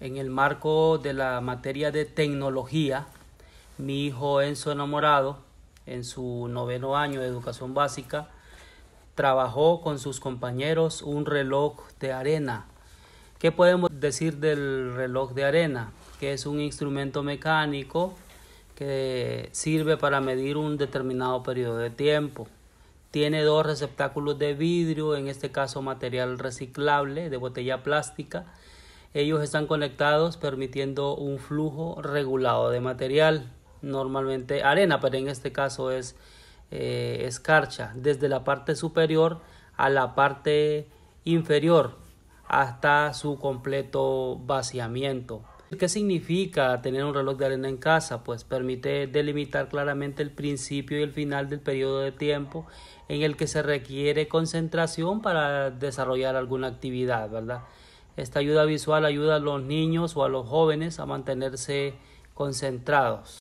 en el marco de la materia de tecnología, mi hijo Enzo Enamorado, en su noveno año de educación básica, trabajó con sus compañeros un reloj de arena. ¿Qué podemos decir del reloj de arena? Que es un instrumento mecánico que sirve para medir un determinado periodo de tiempo. Tiene dos receptáculos de vidrio, en este caso material reciclable de botella plástica, ellos están conectados permitiendo un flujo regulado de material, normalmente arena, pero en este caso es eh, escarcha, desde la parte superior a la parte inferior hasta su completo vaciamiento. ¿Qué significa tener un reloj de arena en casa? Pues permite delimitar claramente el principio y el final del periodo de tiempo en el que se requiere concentración para desarrollar alguna actividad, ¿verdad? Esta ayuda visual ayuda a los niños o a los jóvenes a mantenerse concentrados.